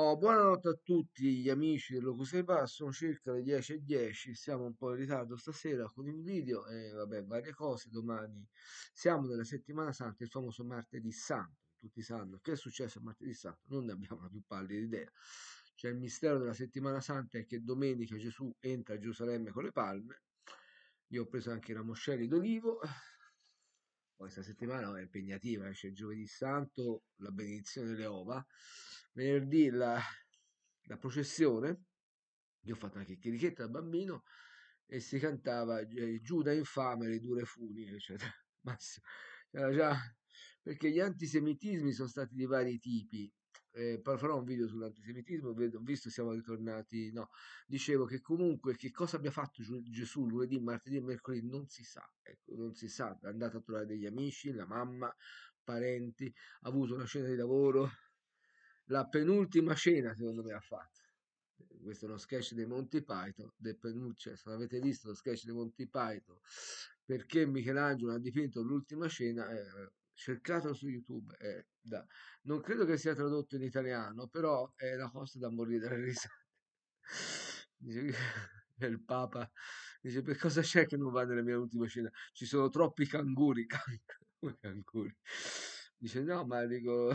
Oh, buonanotte a tutti gli amici del Locus Bar, sono circa le 10.10, 10. siamo un po' in ritardo stasera con il video e vabbè, varie cose, domani siamo nella settimana santa, il famoso martedì santo, tutti sanno che è successo martedì santo, non ne abbiamo la più pallida idea, cioè il mistero della settimana santa è che domenica Gesù entra a Gerusalemme con le palme, io ho preso anche i ramoscelli d'olivo, questa settimana è impegnativa, c'è cioè, giovedì santo, la benedizione delle ova, venerdì la, la processione, io ho fatto anche chirichetta da bambino, e si cantava eh, Giuda infame, le dure funi, eccetera. Massimo. C'era già... Perché gli antisemitismi sono stati di vari tipi. Eh, farò un video sull'antisemitismo, vedo, visto siamo ritornati, no, dicevo che comunque che cosa abbia fatto Gesù lunedì, martedì e mercoledì non si sa, ecco, non si sa, è andato a trovare degli amici, la mamma, parenti, ha avuto una scena di lavoro, la penultima scena secondo me ha fatto questo è uno sketch dei Monty Python cioè, se avete visto lo sketch dei Monty Python perché Michelangelo ha dipinto l'ultima scena eh, cercatelo su YouTube eh, da, non credo che sia tradotto in italiano però è la cosa da morire dalle risate il Papa dice per cosa c'è che non va nella mia ultima scena ci sono troppi canguri, canguri. dice no ma dico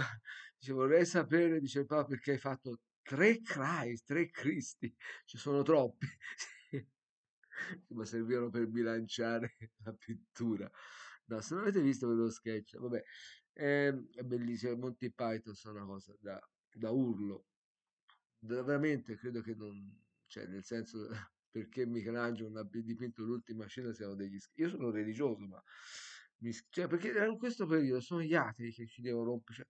Dice, vorrei sapere, dice il Papa, perché hai fatto tre Christ, tre Cristi, ci sono troppi, ma servivano per bilanciare la pittura. No, se non avete visto quello sketch, vabbè, è, ehm, è bellissimo, Monty Python sono una cosa da, da urlo, da, veramente credo che non, cioè nel senso perché Michelangelo ha dipinto l'ultima scena siano degli scherzi. Io sono religioso, ma cioè, perché in questo periodo sono gli atei che ci devono rompere. Cioè,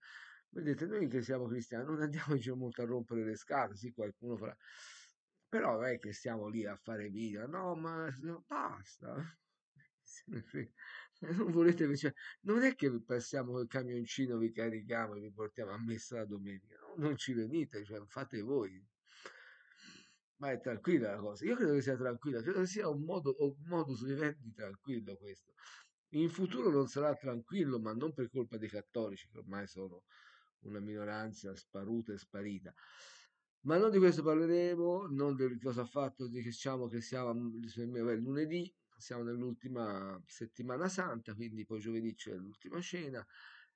Vedete, noi che siamo cristiani non andiamoci molto a rompere le scale, sì, qualcuno farà. Però non è che stiamo lì a fare video, no, ma no, basta. Non volete, cioè, non è che passiamo col camioncino, vi carichiamo e vi portiamo a messa la domenica, no, non ci venite, cioè, fate voi. Ma è tranquilla la cosa. Io credo che sia tranquilla, credo che sia un modo, un modus vivendi tranquillo questo. In futuro non sarà tranquillo, ma non per colpa dei cattolici che ormai sono una minoranza sparuta e sparita. Ma non di questo parleremo, non del cosa ha fatto, diciamo che siamo beh, mm, lunedì, siamo nell'ultima settimana santa, quindi poi giovedì c'è l'ultima cena.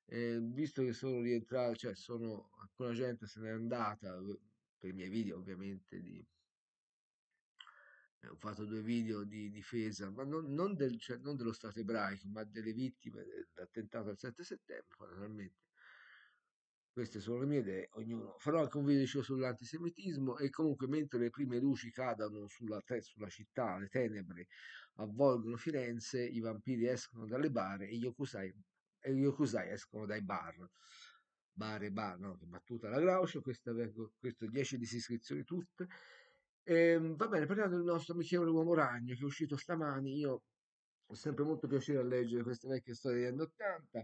Eh, visto che sono rientrato, cioè sono, alcuna gente se n'è andata eh, per i miei video ovviamente di, eh, ho fatto due video di difesa, ma non, non, del, cioè, non dello Stato ebraico, ma delle vittime dell'attentato del 7 settembre, naturalmente queste sono le mie idee, ognuno. Farò anche un video show sull'antisemitismo e comunque mentre le prime luci cadono sulla, te- sulla città, le tenebre avvolgono Firenze, i vampiri escono dalle bare e gli yokusai, e gli yokusai escono dai bar. Bar e bar, no? Che battuta la Glaucio, questo, questo 10 disiscrizioni tutte. E, ehm, va bene, parliamo del nostro amichevole uomo ragno che è uscito stamani. Io ho sempre molto piacere a leggere queste vecchie storie degli anni Ottanta.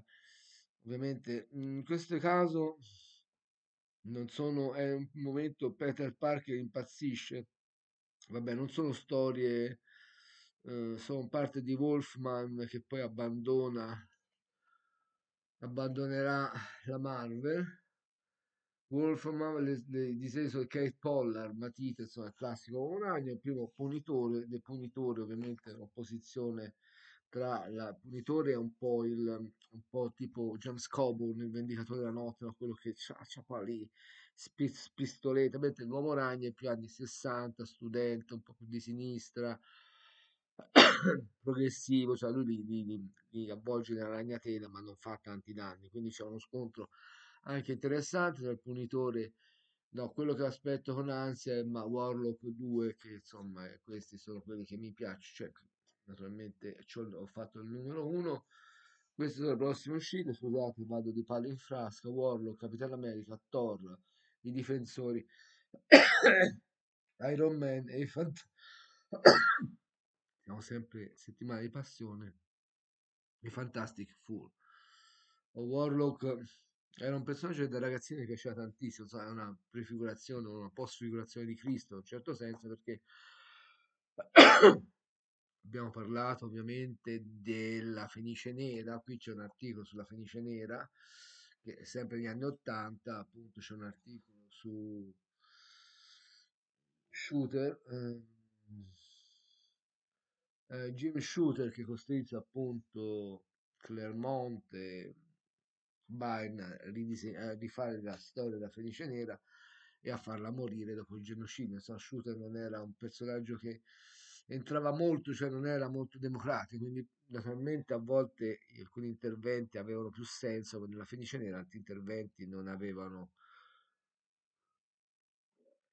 Ovviamente in questo caso non sono, è un momento Peter Parker impazzisce. Vabbè, non sono storie, eh, sono parte di Wolfman che poi abbandona, abbandonerà la Marvel. Wolfman, le, le disegni sono Kate Pollard, Matita, insomma, il classico un Monagno, il primo punitore, del punitore ovviamente opposizione tra il Punitore è un po', il, un po tipo James Coburn, il Vendicatore della Notte, no? quello che c'ha, c'ha qua lì, spiz, pistoletta, mentre l'Uomo Ragno è più anni 60, studente, un po' più di sinistra, progressivo, cioè lui li, li, li, li avvolge nella ragnatela ma non fa tanti danni, quindi c'è uno scontro anche interessante tra il Punitore No, quello che aspetto con ansia è ma Warlock 2, che insomma, eh, questi sono quelli che mi piacciono, cioè naturalmente ho fatto il numero 1 queste sono le prossime uscite scusate vado di palo in frasca Warlock, Capitano America, Thor i difensori Iron Man e i fantastici siamo sempre settimana di passione i Fantastic Four oh, Warlock era un personaggio che da ragazzino mi piaceva tantissimo, è una prefigurazione, una post-figurazione di Cristo, in un certo senso, perché abbiamo parlato ovviamente della Fenice Nera, qui c'è un articolo sulla Fenice Nera, che è sempre negli anni 80, appunto c'è un articolo su Shooter, ehm, eh, Jim Shooter che costrinse appunto Clermont e Bain a, rifare la storia della Fenice Nera e a farla morire dopo il genocidio. Insomma, Shooter non era un personaggio che entrava molto, cioè non era molto democratico, quindi naturalmente a volte alcuni interventi avevano più senso, ma nella fenice nera altri interventi non avevano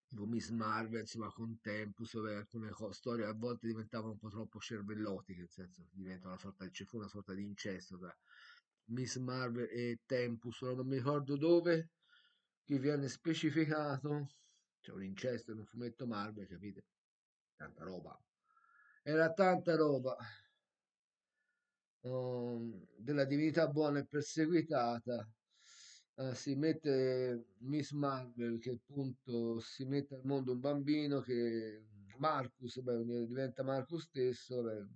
tipo Miss Marvel, insomma, con Tempus, dove alcune storie a volte diventavano un po' troppo cervellotiche, nel senso diventa una sorta, c'è una sorta di incesto tra Miss Marvel e Tempus, non mi ricordo dove, che viene specificato, c'è un incesto in un fumetto Marvel, capite? Tanta roba. Era tanta roba um, della divinità buona e perseguitata. Uh, si mette Miss Marvel che appunto si mette al mondo un bambino che Marcus, beh, diventa Marcus stesso. Beh,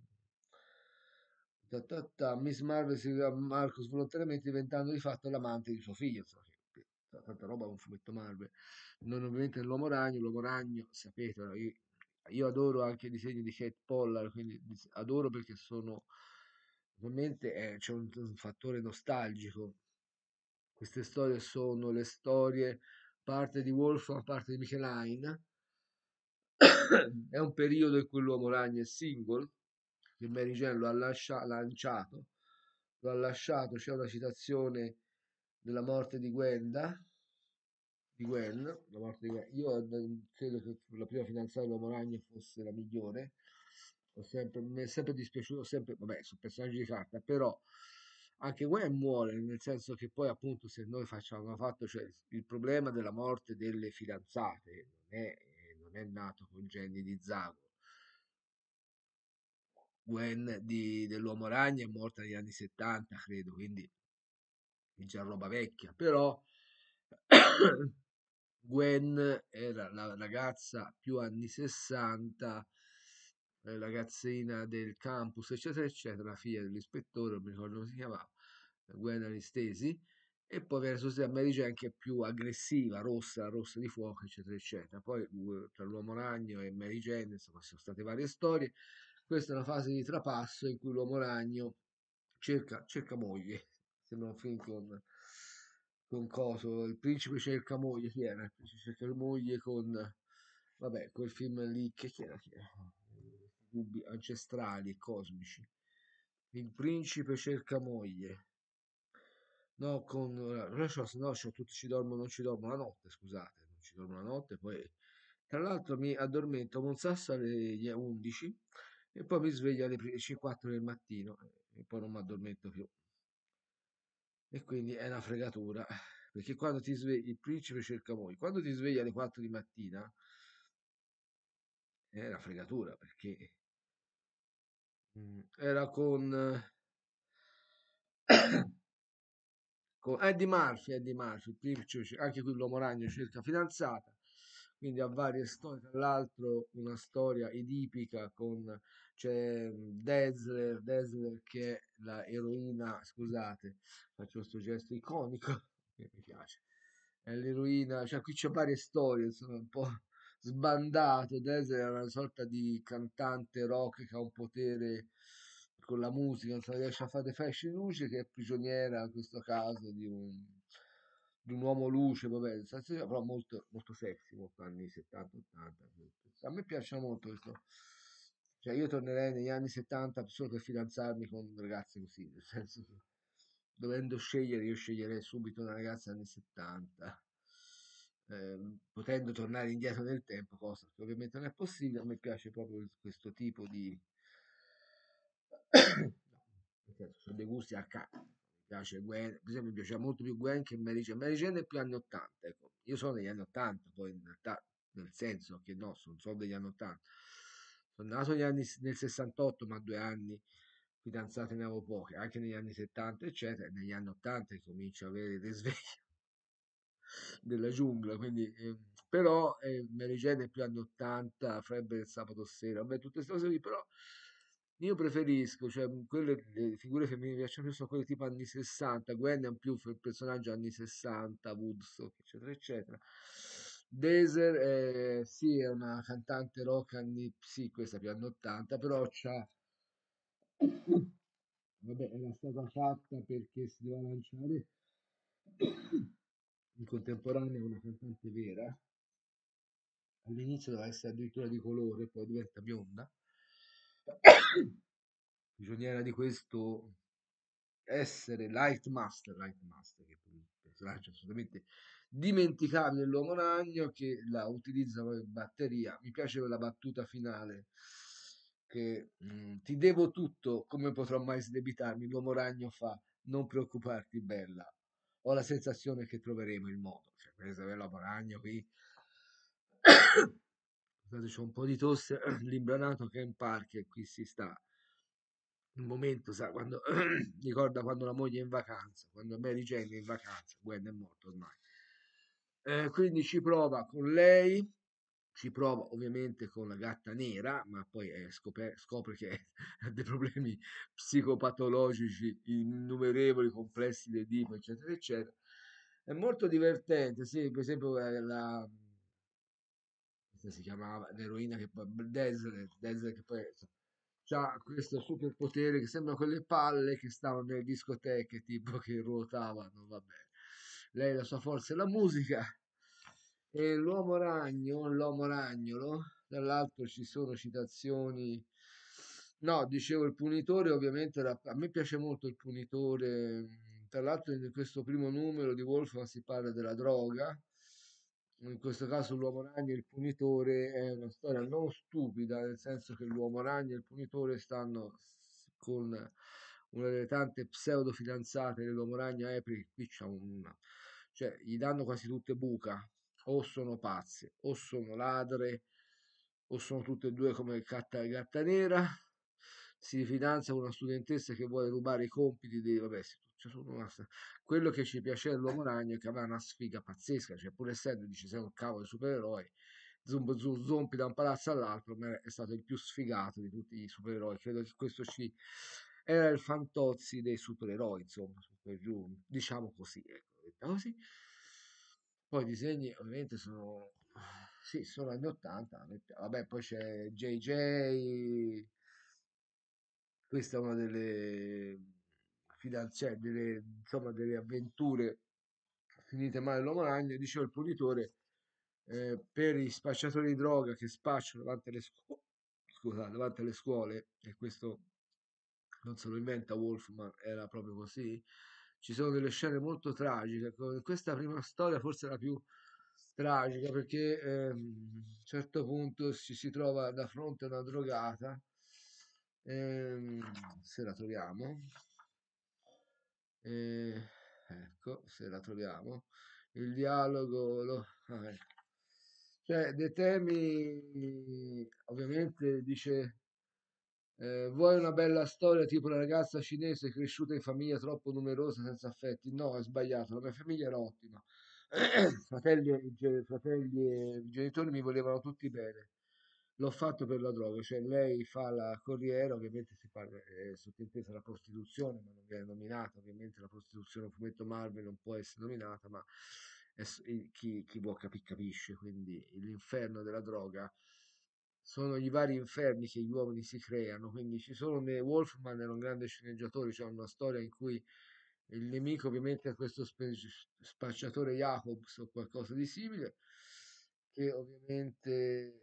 ta ta ta, Miss Marvel si chiama Marcus volontariamente diventando di fatto l'amante di suo figlio. Insomma, tanta roba un fumetto Marvel. Non ovviamente l'uomo ragno, l'uomo ragno, sapete, io io adoro anche i disegni di Kate Pollard, quindi adoro perché sono ovviamente eh, c'è un, un, fattore nostalgico. Queste storie sono le storie parte di Wolfram, parte di Michelin. È un periodo in cui l'uomo ragno è single, che Mary Jane lo ha lascia, lanciato, lo ha lasciato, c'è una citazione della morte di Gwenda, di Gwen, la morte di Gwen. Io eh, credo che la prima fidanzata dell'uomo ragno fosse la migliore. Sempre, mi è sempre dispiaciuto, sempre, vabbè, su personaggi di carta, però anche Gwen muore, nel senso che poi appunto se noi facciamo fatto, cioè il problema della morte delle fidanzate non è, eh, non è nato con Jenny di Zago. Gwen di, dell'Uomo Ragno è morta negli anni 70, credo, quindi è già roba vecchia, però Gwen era la ragazza più anni 60, ragazzina del campus, eccetera, eccetera, la figlia dell'ispettore, non mi ricordo come si chiamava, Gwen Anistesi, e poi viene sostituita Mary Jane che è più aggressiva, rossa, rossa di fuoco, eccetera, eccetera. Poi eh, tra l'uomo ragno e Mary Jane, insomma, sono state varie storie. Questa è una fase di trapasso in cui l'uomo ragno cerca, cerca moglie, se non fin con con coso, il principe cerca moglie, chi era? Il principe cerca moglie con, vabbè, quel film lì, che chi era? Chi era? Dubbi ancestrali e cosmici. Il principe cerca moglie. No, con... No, no, cioè, tutti ci dormono, non ci dormono la notte, scusate, non ci dormono la notte, poi... Tra l'altro mi addormento a Monsasso alle 11 e poi mi sveglio alle 4 del mattino e poi non mi addormento più e quindi è una fregatura perché quando ti svegli il principe cerca voi quando ti svegli alle 4 di mattina è una fregatura perché mm, era con con Eddie Murphy, Eddie Murphy il principe, anche qui l'uomo ragno cerca fidanzata quindi ha varie storie tra l'altro una storia edipica con c'è mm, Dazzler, Dazzler che è la eroina, scusate, faccio questo gesto iconico che mi piace. È l'eroina, cioè qui c'è varie storie, sono un po' sbandato. Dazzler è una sorta di cantante rock che ha un potere con la musica, non riesce a fare di luce, che è prigioniera in questo caso di un, di un uomo luce, vabbè, però molto, molto sexy, molto anni 70-80. A me piace molto questo cioè io tornerei negli anni 70 solo per fidanzarmi con ragazze così, nel senso che dovendo scegliere io sceglierei subito una ragazza anni 70, eh, potendo tornare indietro nel tempo, cosa che ovviamente non è possibile, a me piace proprio questo tipo di... sono dei gusti a cacchio piace Gwen, per esempio mi piaceva molto più Gwen che Mary Jane, Mary Jane è più anni 80, ecco. io sono degli anni 80 poi in realtà, nel senso che no, non sono degli anni 80, sono ah, nato anni, nel 68, ma due anni fidanzate ne avevo poche, anche negli anni 70, eccetera, negli anni 80 comincio a avere il risveglio della giungla, quindi, eh, però eh, Mary Jane è più anni 80, Frebbe il sabato sera, vabbè, tutte queste cose lì, però io preferisco, cioè, mhmm, quelle le figure che mi piacciono più sono quelle tipo anni 60, Gwen è un più personaggio anni 60, Woodstock, eccetera, eccetera. Deezer è, eh, sì, è una cantante rock anni, sì, questa più anni 80, però c'ha... Vabbè, era stata fatta perché si doveva lanciare in contemporanea una cantante vera. All'inizio doveva essere addirittura di colore, poi diventa bionda. Prigioniera di questo essere Light Master, Light Master, che è un personaggio assolutamente dimenticabile l'uomo ragno che la utilizza come batteria. Mi piace quella battuta finale che mm, ti devo tutto, come potrò mai sdebitarmi? L'uomo ragno fa, non preoccuparti bella, ho la sensazione che troveremo il modo. Cioè, questa bella ragno qui. Scusate, c'è un po' di tosse, l'imbranato che è in parco e qui si sta. Un momento, sa, quando ricorda quando la moglie è in vacanza, quando Mary Jane è in vacanza, Gwen è morto ormai. Eh, quindi ci prova con lei, ci prova ovviamente con la gatta nera, ma poi eh, scopre, scopre che ha dei problemi psicopatologici innumerevoli, complessi del tipo, eccetera, eccetera. È molto divertente, sì, per esempio eh, la, si chiamava l'eroina che poi Desler, Desler che poi ha questo superpotere che sembra quelle palle che stavano nelle discoteche tipo che ruotavano, va bene lei la sua forza è la musica e l'uomo ragno, l'uomo ragnolo, dall'altro ci sono citazioni No, dicevo il punitore, ovviamente la, a me piace molto il punitore. Tra l'altro, in questo primo numero di Wolfman si parla della droga. In questo caso, l'uomo ragno e il punitore è una storia non stupida, nel senso che l'uomo ragno e il punitore stanno con una delle tante pseudo fidanzate dell'uomo ragno April, eh, qui c'è una, cioè gli danno quasi tutte buca, o sono pazze, o sono ladre, o sono tutte e due come il catta e gatta nera, si fidanza con una studentessa che vuole rubare i compiti dei vabbè, cioè una, quello che ci piace dell'uomo ragno è che aveva una sfiga pazzesca, cioè pur essendo dice sei un cavolo di supereroi, zomp, zomp, zompi da un palazzo all'altro, ma è stato il più sfigato di tutti i supereroi, credo che questo ci era il fantozzi dei supereroi, insomma, super giù, diciamo così, ecco, così. Poi i disegni ovviamente sono, sì, sono anni 80, vabbè, poi c'è JJ, questa è una delle fidanzate, delle, insomma, delle avventure finite male l'uomo ragno, diceva il punitore, eh, per i spacciatori di droga che spacciano davanti alle, scuole, scusa, davanti alle scuole, e questo non se lo inventa Wolfman, era proprio così. Ci sono delle scene molto tragiche. Questa prima storia forse la più tragica perché eh, a un certo punto ci si trova da fronte a una drogata. Eh, se la troviamo, eh, ecco, se la troviamo, il dialogo lo, ah, cioè dei temi ovviamente dice eh, vuoi una bella storia tipo la ragazza cinese cresciuta in famiglia troppo numerosa senza affetti? No, è sbagliato, la mia famiglia era ottima. fratelli, e, fratelli e genitori mi volevano tutti bene. L'ho fatto per la droga, cioè lei fa la corriera, ovviamente si parla, è sottintesa la prostituzione, ma non viene nominata, ovviamente la prostituzione, un fumetto Marvel non può essere nominata, ma è, chi, chi vuol capi, capisce, quindi l'inferno della droga sono i vari inferni che gli uomini si creano, quindi ci sono Wolfman era un grande sceneggiatore, c'è cioè una storia in cui il nemico ovviamente è questo spacciatore Jacobs o qualcosa di simile, che ovviamente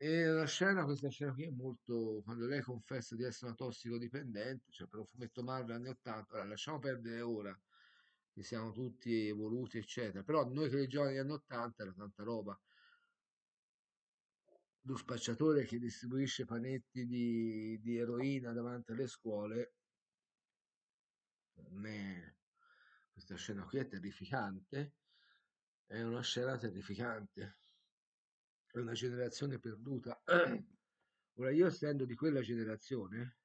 E la scena, questa scena qui è molto, quando lei confessa di essere una tossicodipendente, cioè per un fumetto Marvel anni 80, allora lasciamo perdere ora che siamo tutti evoluti, eccetera. Però noi che leggiamo negli anni 80 era tanta roba. Lo spacciatore che distribuisce panetti di, di eroina davanti alle scuole, me, questa scena qui è terrificante, è una scena terrificante, è una generazione perduta. Ora io essendo di quella generazione,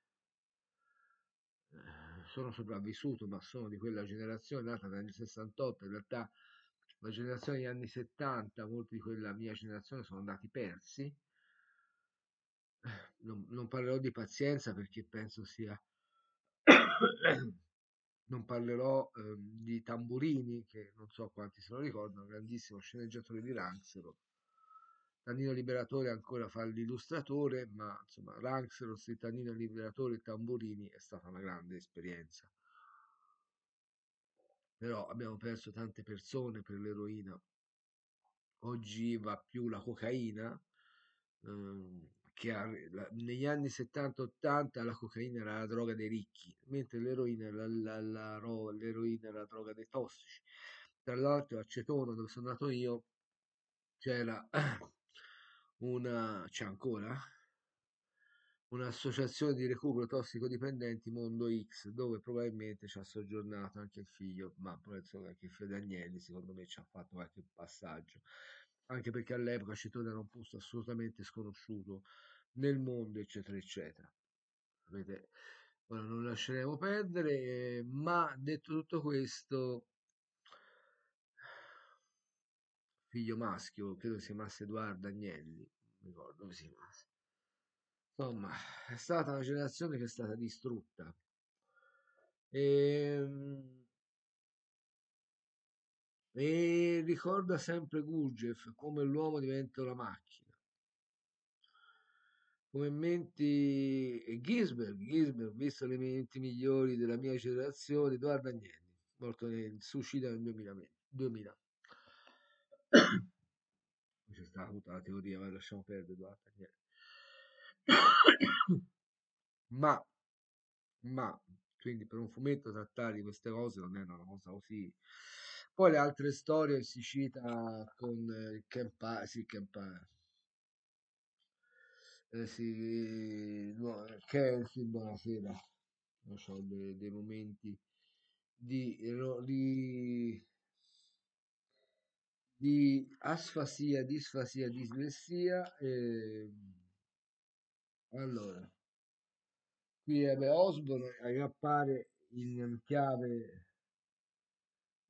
eh, sono sopravvissuto, ma sono di quella generazione nata negli anni 68, in realtà la generazione degli anni 70, molti di quella mia generazione sono andati persi. Non, non parlerò di pazienza perché penso sia... non parlerò eh, di Tamburini, che non so quanti se lo ricordano, grandissimo sceneggiatore di Ranzero, Tannino Liberatore ancora fa l'illustratore, ma insomma Ranxeros di Tannino Liberatore e Tamburini è stata una grande esperienza. Però abbiamo perso tante persone per l'eroina. Oggi va più la cocaina, ehm, che ha, la, negli anni 70-80 la cocaina era la droga dei ricchi, mentre l'eroina era la, la, l'eroina era la droga dei tossici. Tra l'altro a Cetona, dove sono nato io, c'era una, c'è ancora, un'associazione di recupero tossicodipendenti Mondo X, dove probabilmente ci ha soggiornato anche il figlio, ma insomma anche il figlio di Agnelli, secondo me ci ha fatto qualche passaggio, anche perché all'epoca Cetone era un posto assolutamente sconosciuto nel mondo, eccetera, eccetera. Sapete, ora non lasceremo perdere, eh, ma detto tutto questo, figlio maschio, credo si chiamasse Edoardo Agnelli, mi ricordo si chiamasse. Insomma, è stata una generazione che è stata distrutta. E, ehm, e ricorda sempre Gurdjieff come l'uomo diventa una macchina. Come menti e Ginsberg, Ginsberg, visto le menti migliori della mia generazione, Edoardo Agnelli, morto nel suicidio nel 2000. 2000 c'è stata tutta la teoria, ma lasciamo perdere, guarda, niente. ma, ma, quindi per un fumetto trattare di queste cose non è una cosa così. Poi le altre storie si cita con il eh, Kempa, sì, Kempa, eh, sì, no, che buonasera, non so, dei, dei momenti di, di di asfasia, disfasia, dislessia. E... Ehm, allora, qui vabbè, eh, Osborne che appare in chiave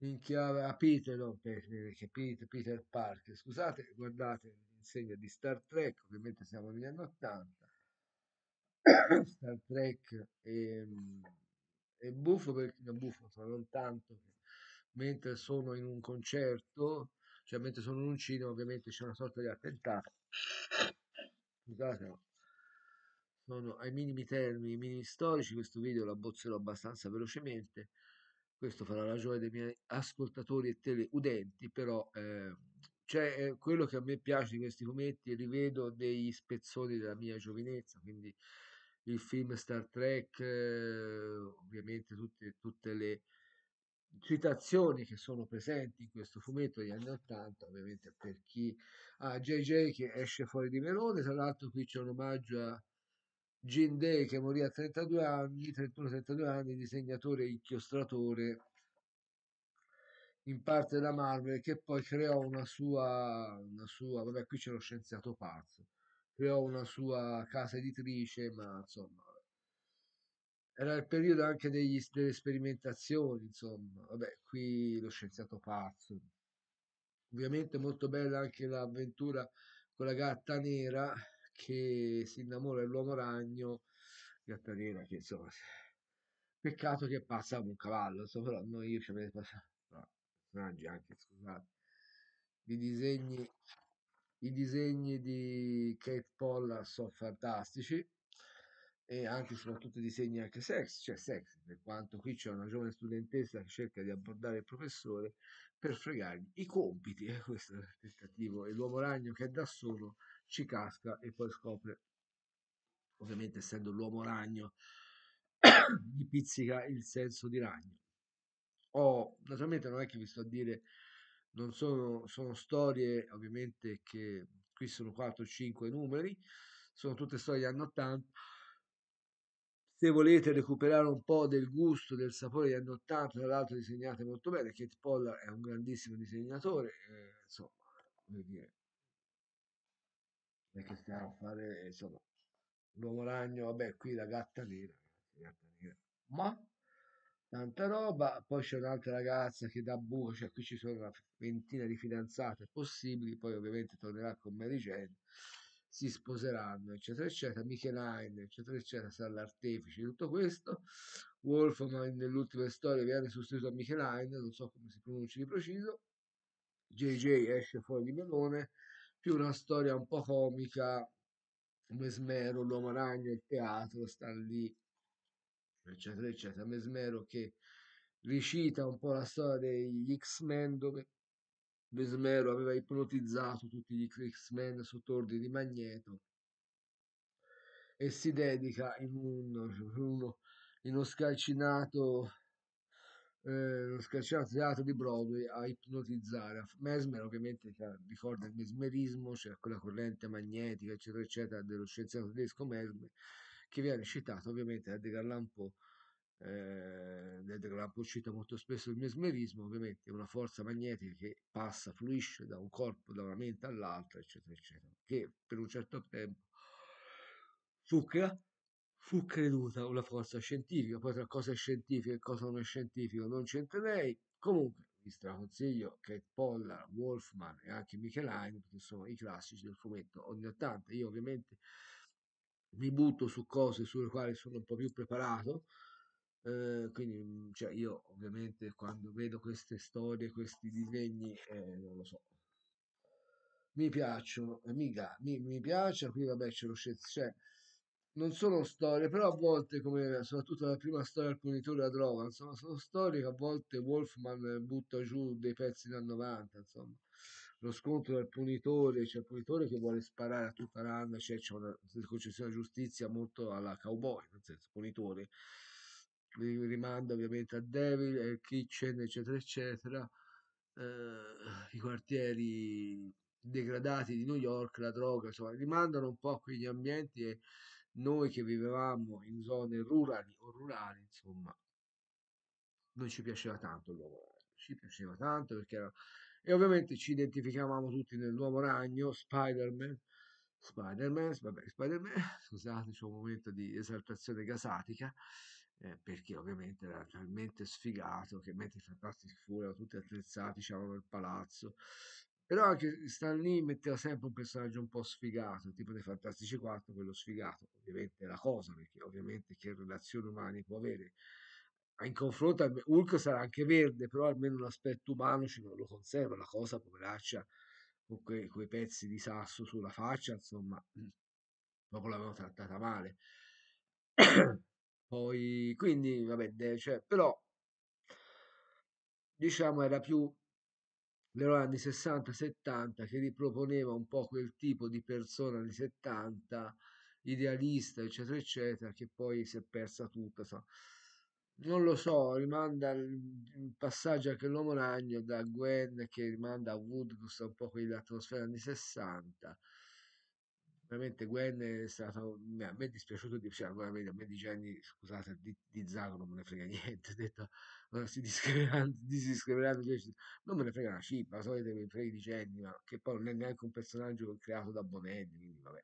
in chiave a Peter, no, Peter, Peter, Peter Parker, scusate, guardate l'insegna di Star Trek, ovviamente siamo negli anni 80, Star Trek è, ehm, è buffo perché, no, buffo sono tanto, mentre sono in un concerto cioè mentre sono in un cinema ovviamente c'è una sorta di attentato scusate sono ai minimi termini, ai minimi storici questo video lo abbozzerò abbastanza velocemente questo farà la gioia dei miei ascoltatori e teleudenti però ehm, eh, cioè, quello che a me piace di questi fumetti rivedo degli spezzoni della mia giovinezza quindi il film Star Trek eh, ovviamente tutte, tutte le citazioni che sono presenti in questo fumetto degli anni 80 ovviamente per chi ha ah, JJ che esce fuori di Melone tra l'altro qui c'è un omaggio a Gene Day che morì a 32 anni 31-32 anni disegnatore e inchiostratore in parte della Marvel che poi creò una sua, una sua vabbè qui c'è lo scienziato pazzo creò una sua casa editrice ma insomma era il periodo anche degli, delle sperimentazioni, insomma. Vabbè, qui lo scienziato pazzo. Ovviamente molto bella anche l'avventura con la gatta nera che si innamora dell'uomo ragno, gatta nera che insomma... Peccato che passa un cavallo, insomma, però noi io ci avrei passato... No, personaggi anche, scusate. I disegni, i disegni di Kate Pollard sono fantastici e anche soprattutto disegni anche sex, cioè sex, per quanto qui c'è una giovane studentessa che cerca di abbordare il professore per fregargli i compiti, eh, questo è il tentativo, e l'uomo ragno che è da solo ci casca e poi scopre, ovviamente essendo l'uomo ragno, gli pizzica il senso di ragno. Oh, naturalmente non è che vi sto a dire, non sono, sono storie ovviamente che qui sono 4-5 numeri, sono tutte storie anni 80 se volete recuperare un po' del gusto, del sapore di anni 80, tra l'altro disegnate molto bene, Kate Pollard è un grandissimo disegnatore, eh, insomma, voglio dire, perché stiamo a fare, insomma, l'uomo ragno, vabbè, qui la gatta nera, la gatta nera. ma tanta roba, poi c'è un'altra ragazza che da buco, cioè qui ci sono una ventina di fidanzate possibili, poi ovviamente tornerà con Mary Jane, si sposeranno, eccetera, eccetera, Michelin, eccetera, eccetera, sarà l'artefice di tutto questo. Wolfman nell'ultima storia viene sostituito a Michelin, non so come si pronuncia di preciso. JJ esce fuori di melone, più una storia un po' comica, Mesmero, l'uomo ragno, il teatro, sta lì, eccetera, eccetera. Mesmero che ricita un po' la storia degli X-Men dove Mesmero aveva ipnotizzato tutti gli X-Men sotto ordine di Magneto e si dedica in, un, in uno, scalcinato eh, uno scalcinato teatro di Broadway a ipnotizzare Mesmero, ovviamente ricorda il mesmerismo cioè quella corrente magnetica eccetera eccetera dello scienziato tedesco Mesmer che viene citato ovviamente da Edgar Allan Poe eh, vedete che l'abbiamo uscita molto spesso il mesmerismo, ovviamente è una forza magnetica che passa, fluisce da un corpo, da una mente all'altra, eccetera, eccetera, che per un certo tempo fu, crea, fu creduta una forza scientifica, poi tra cosa è scientifica e cosa non è scientifico non c'entrerei, comunque vi straconsiglio che Pollar, Wolfman e anche Michelangelo, che sono i classici del fumetto ogni 80, io ovviamente mi butto su cose sulle quali sono un po' più preparato, Ehm, quindi mhmm, cioè io ovviamente quando vedo queste storie, questi disegni, eh, non lo so, mi piacciono, eh, mica, mi, mi piace, qui vabbè ce lo c'è, cioè, non sono storie, però a volte, come soprattutto la prima storia del punitore della droga, insomma, sono storie che a volte Wolfman butta giù dei pezzi dal 90, insomma, lo scontro del punitore, c'è cioè il punitore che vuole sparare a tutta l'anna, cioè c'è una concessione di giustizia molto alla cowboy, nel senso, punitore vi rimando ovviamente a Devil, eh, Kitchen, eccetera, eccetera, eh, i quartieri degradati di New York, la droga, insomma, rimandano un po' a quegli ambienti e noi che vivevamo in zone rurali o rurali, insomma, non ci piaceva tanto il luogo ci piaceva tanto perché era... e ovviamente ci identificavamo tutti nel nuovo ragno, Spider-Man, Spider-Man, vabbè, Spider-Man, scusate, c'è un momento di esaltazione gasatica, eh, perché ovviamente era talmente sfigato che mentre i Fantastic Four erano tutti attrezzati, c'erano il palazzo. Però anche Stan Lee metteva sempre un personaggio un po' sfigato, tipo dei Fantastici 4, quello sfigato, ovviamente è la cosa, perché ovviamente che relazioni umane può avere. In confronto, Hulk sarà anche verde, però almeno l'aspetto umano ce lo conserva, la cosa poveraccia con quei, quei pezzi di sasso sulla faccia, insomma, dopo l'avevano trattata male. Poi, quindi, vabbè, de, cioè, però, diciamo, era più l'eroe anni 60-70 che riproponeva un po' quel tipo di persona anni 70, idealista, eccetera, eccetera, che poi si è persa tutta. So. Non lo so, rimanda il passaggio anche l'uomo ragno da Gwen che rimanda a Woodgoose un po' quell'atmosfera anni 60 veramente Gwen è stato a me è dispiaciuto di cioè, a me, di Gianni scusate di, di Zago non me ne frega niente ho detto non si discriveranno non me ne frega una cippa la solita mi frega di Gianni ma che poi non è neanche un personaggio creato da Bonelli quindi vabbè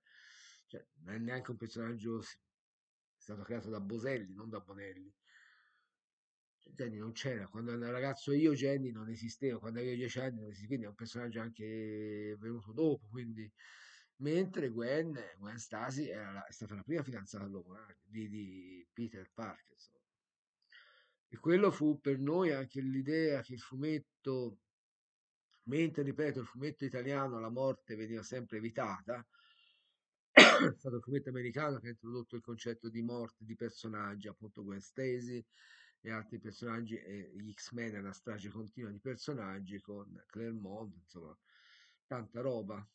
cioè, non è neanche un personaggio stato creato da Boselli non da Bonelli cioè, Jenny non c'era, quando ero ragazzo io Jenny non esisteva, quando avevo 10 anni non esisteva, quindi è un personaggio anche venuto dopo, quindi mentre Gwen, Gwen Stasi la, è stata la prima fidanzata di, di Peter Parker. Insomma. E quello fu per noi anche l'idea che il fumetto, mentre ripeto, il fumetto italiano la morte veniva sempre evitata, è stato il fumetto americano che ha introdotto il concetto di morte di personaggi, appunto Gwen Stasi e altri personaggi, e gli X-Men è una strage continua di personaggi con Claremont, insomma, tanta roba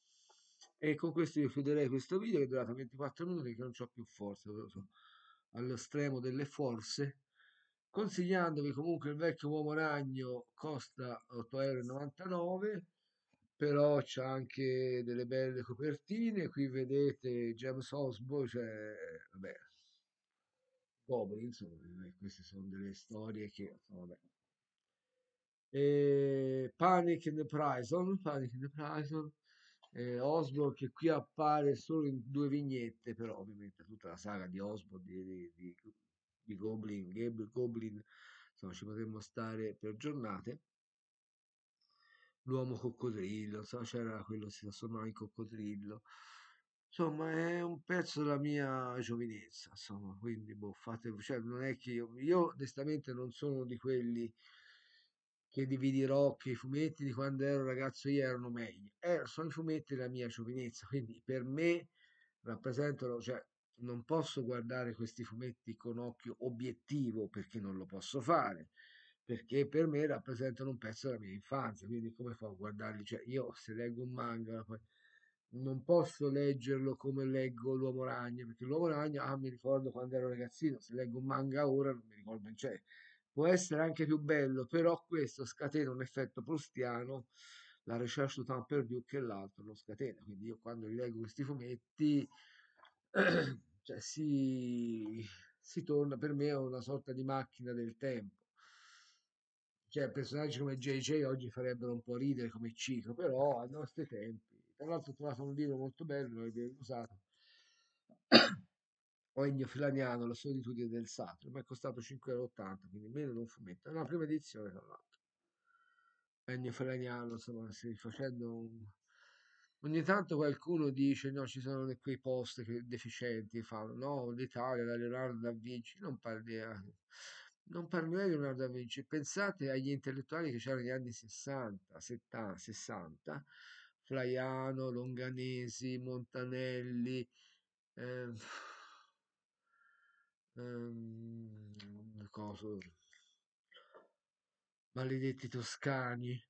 e con questo io chiuderei questo video che è durato 24 minuti che non ho più forza sono allo stremo delle forze consigliandovi comunque il vecchio uomo ragno costa 8,99 euro, però c'è anche delle belle copertine qui vedete James Osbo cioè vabbè Goblin insomma eh, queste sono delle storie che vabbè e Panic in the Prison Panic in the Prison eh, Osborne che qui appare solo in due vignette, però ovviamente tutta la saga di Osborne, di, di, di, di Goblin, Gabriel Goblin, insomma ci potremmo stare per giornate. L'uomo coccodrillo, insomma c'era quello che si trasformava in coccodrillo. Insomma, è un pezzo della mia giovinezza, insomma, quindi boh, fate, cioè, non è che io, io onestamente non sono di quelli che vi che i fumetti di quando ero ragazzo io erano meglio. Eh, sono i fumetti della mia giovinezza, quindi per me rappresentano, cioè non posso guardare questi fumetti con occhio obiettivo perché non lo posso fare, perché per me rappresentano un pezzo della mia infanzia, quindi come fa a guardarli? Cioè io se leggo un manga non posso leggerlo come leggo l'uomo ragno, perché l'uomo ragno ah, mi ricordo quando ero ragazzino, se leggo un manga ora non mi ricordo, cioè può essere anche più bello, però questo scatena un effetto prustiano, la recherche du temps perdu che l'altro lo scatena. Quindi io quando leggo questi fumetti, cioè si, si torna per me a una sorta di macchina del tempo. Cioè, personaggi come JJ oggi farebbero un po' ridere come ciclo, però ai nostri tempi. Tra l'altro ho trovato un libro molto bello, l'abbiamo usato. o Ennio Filaniano, La solitudine del Saturno, ma è costato 5,80 euro, quindi meno di un fumetto. È una prima edizione, tra l'altro. Ennio Filaniano, insomma, si facendo un... Ogni tanto qualcuno dice, no, ci sono quei post che deficienti, fanno, no, l'Italia, da Leonardo da Vinci, non parliamo. Non parlerei di Leonardo da Vinci, pensate agli intellettuali che c'erano negli anni 60, 70, 60, Flaiano, Longanesi, Montanelli, eh, ehm, cosa, maledetti toscani.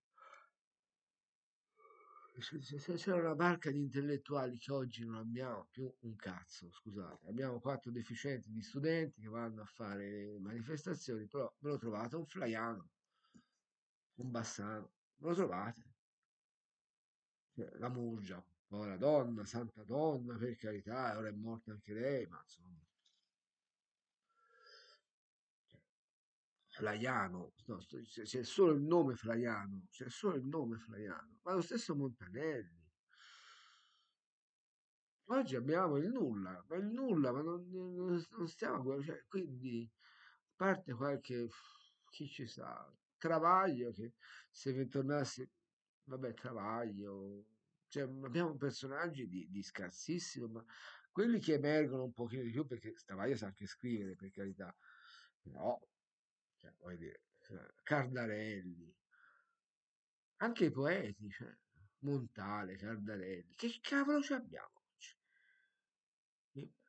C'era una barca di intellettuali che oggi non abbiamo più un cazzo, scusate. Abbiamo quattro deficienti di studenti che vanno a fare manifestazioni, però ve lo trovate un Flaiano, un Bassano, ve lo trovate. Cioè, la Murgia, povera donna, santa donna, per carità, ora è morta anche lei, ma insomma, Flaiano, no, c'è solo il nome Flaiano, c'è solo il nome Flaiano, ma lo stesso Montanelli. Oggi abbiamo il nulla, ma il nulla, ma non, non, stiamo cioè, quindi a parte qualche chi ci sa, Travaglio che se vi tornasse, vabbè, Travaglio, cioè, abbiamo personaggi di, di scarsissimo, ma quelli che emergono un pochino di più perché Travaglio sa anche scrivere, per carità, però cioè, dire, eh, Cardarelli, anche i poeti, cioè, Montale, Cardarelli, che cavolo ci abbiamo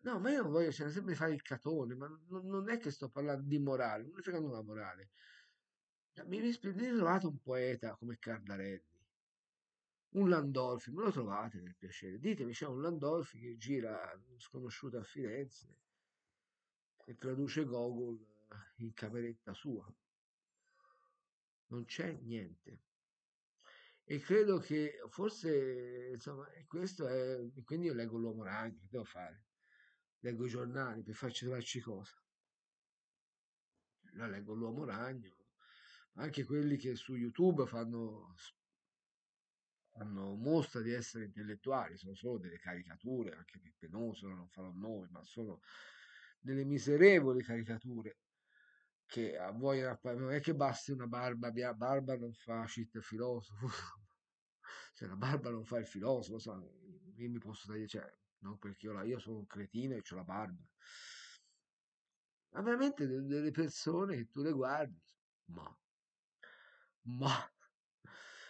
No, ma io non voglio sempre fare il catone, ma non, è che sto parlando di morale, non mi frega nulla morale. Cioè, mi, mi, trovate un poeta come Cardarelli, un Landolfi, me lo trovate nel piacere, ditemi c'è un Landolfi che gira sconosciuto a Firenze e traduce Gogol Ah, in cameretta sua. Non c'è niente. E credo che forse, insomma, questo è... Quindi io leggo l'uomo ragno, che devo fare? Leggo i giornali per farci trovarci cosa. La leggo l'uomo ragno, anche quelli che su YouTube fanno, fanno mostra di essere intellettuali, sono solo delle caricature, anche più Nosono, non farò noi, ma sono delle miserevoli caricature che ah, vuoi non è che basti una barba, barba non fa shit filosofo, cioè la barba non fa il filosofo, so, io mi posso tagliare, cioè, no, perché io, la, io sono un cretino e ho la barba. Ma veramente delle persone che tu le guardi, ma, ma,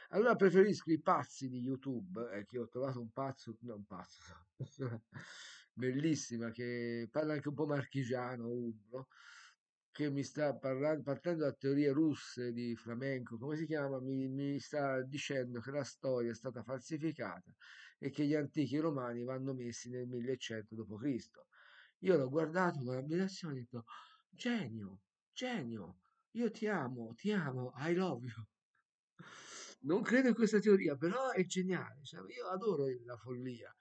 allora preferisco i pazzi di YouTube, eh, che ho trovato un pazzo, no, un pazzo, bellissima, che parla anche un po' marchigiano, umbro, che mi sta parlando, partendo da teorie russe di flamenco, come si chiama, mi, mi, sta dicendo che la storia è stata falsificata e che gli antichi romani vanno messi nel 1100 d.C. Io l'ho guardato con ammirazione e ho detto, genio, genio, io ti amo, ti amo, I love you. Non credo in questa teoria, però è geniale, cioè, io adoro la follia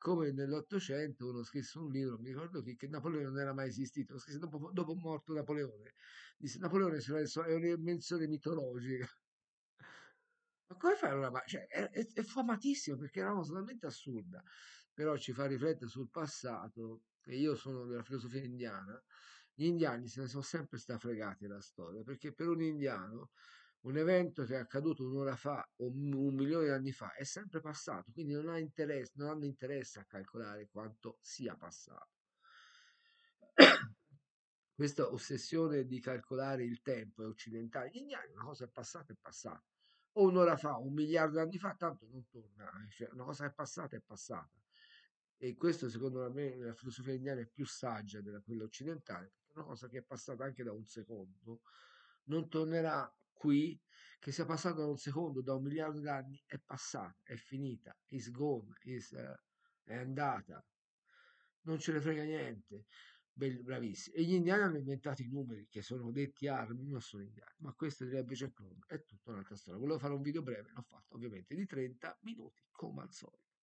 come nell'Ottocento uno scrisse un libro, mi ricordo chi, che Napoleone non era mai esistito, lo scrisse dopo, dopo morto Napoleone. Disse Napoleone è un'invenzione mitologica. Ma come fai allora? Cioè, è, è, è, famatissimo perché era una cosa talmente assurda, però ci fa riflettere sul passato, e io sono della filosofia indiana, gli indiani se ne sono sempre strafregati della storia, perché per un indiano un evento che è accaduto un'ora fa o un milione di anni fa è sempre passato, quindi non, ha interesse, non hanno interesse a calcolare quanto sia passato. Questa ossessione di calcolare il tempo è occidentale, indiani, una cosa è passata è passata, o un'ora fa, un miliardo di anni fa, tanto non torna, eh, cioè una cosa è passata è passata. E questo secondo me la filosofia indiana è più saggia della quella occidentale, perché una cosa che è passata anche da un secondo non tornerà qui che sia passato da un secondo, da un miliardo di anni, è passata, è finita, is gone, is, uh, è andata. Non ce ne frega niente. Belli, bravissimi. E gli indiani hanno inventato i numeri che sono detti armi, ma sono indiani. Ma questo direbbe Jack London, è tutta un'altra storia. Volevo fare un video breve, l'ho fatto ovviamente di 30 minuti, come al solito.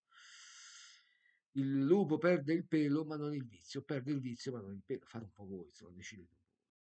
Il lupo perde il pelo ma non il vizio, perde il vizio ma non il pelo. Fate un po' voi, insomma, decidete un